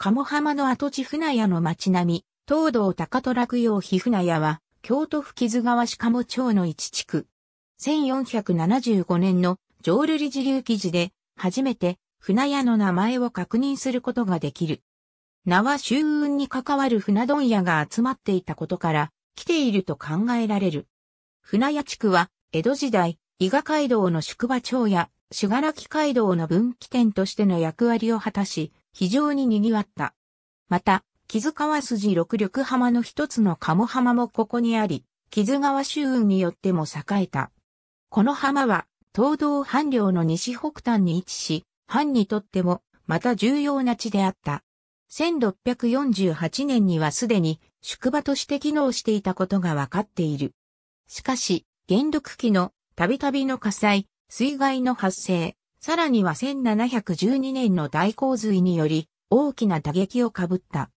鴨浜の跡地船屋の町並み、東道高戸落陽日船屋は、京都府木津川市鴨町の一地区。1475年の浄瑠璃時流記事で、初めて船屋の名前を確認することができる。名は周運に関わる船問屋が集まっていたことから、来ていると考えられる。船屋地区は、江戸時代、伊賀街道の宿場町や、しがらき街道の分岐点としての役割を果たし、非常に賑わった。また、木津川筋六緑浜の一つの鴨浜もここにあり、木津川周運によっても栄えた。この浜は、東道半領の西北端に位置し、藩にとっても、また重要な地であった。1648年にはすでに宿場として機能していたことが分かっている。しかし、元禄期のたびたびの火災、水害の発生、さらには1712年の大洪水により大きな打撃をかぶった。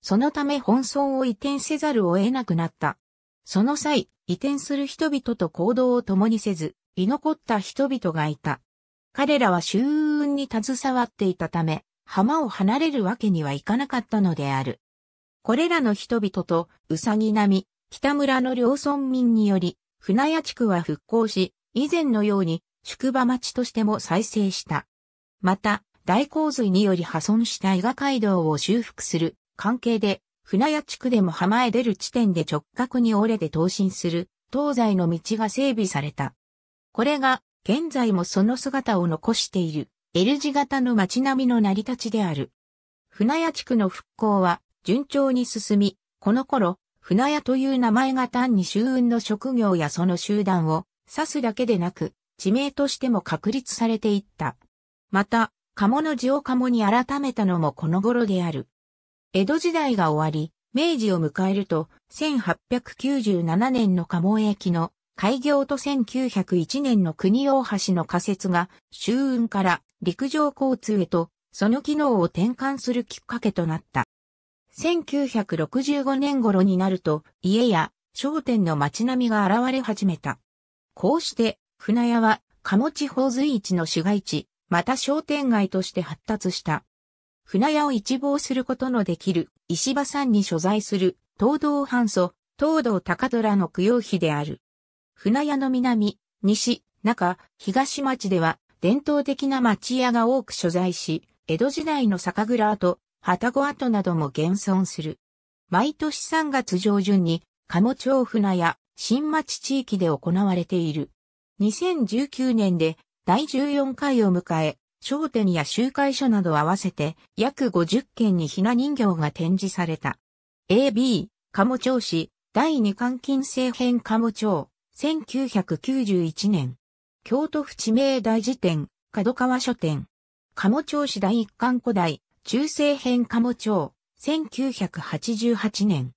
そのため本村を移転せざるを得なくなった。その際、移転する人々と行動を共にせず、居残った人々がいた。彼らは周運に携わっていたため、浜を離れるわけにはいかなかったのである。これらの人々と、うさぎ並み、北村の両村民により、船屋地区は復興し、以前のように宿場町としても再生した。また、大洪水により破損した伊賀街道を修復する関係で、船屋地区でも浜へ出る地点で直角に折れて投進する東西の道が整備された。これが現在もその姿を残している L 字型の街並みの成り立ちである。船屋地区の復興は順調に進み、この頃、船屋という名前が単に周運の職業やその集団を指すだけでなく、地名としても確立されていった。また、鴨の字を鴨に改めたのもこの頃である。江戸時代が終わり、明治を迎えると、1897年の鴨駅の開業と1901年の国大橋の仮設が、周運から陸上交通へと、その機能を転換するきっかけとなった。1965年頃になると、家や商店の街並みが現れ始めた。こうして、船屋は、鴨地方随一の市街地、また商店街として発達した。船屋を一望することのできる石場山に所在する東道半祖、東道高虎の供養碑である。船屋の南、西、中、東町では伝統的な町屋が多く所在し、江戸時代の酒蔵跡、旗子跡なども現存する。毎年3月上旬に、鴨町船屋、新町地域で行われている。2019年で第14回を迎え、商店や集会所など合わせて約50件にひな人形が展示された。AB、鴨町市、第二関金政編鴨町、1991年。京都府地名大辞典、角川書店。鴨町市第一巻古代、中世編鴨町、1988年。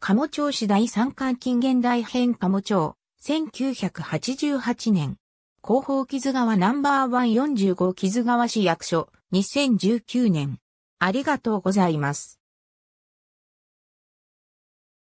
鴨町市第三巻近現代編鴨町、1988年、広報木津川ナンバーワン45木津川市役所、2019年。ありがとうございます。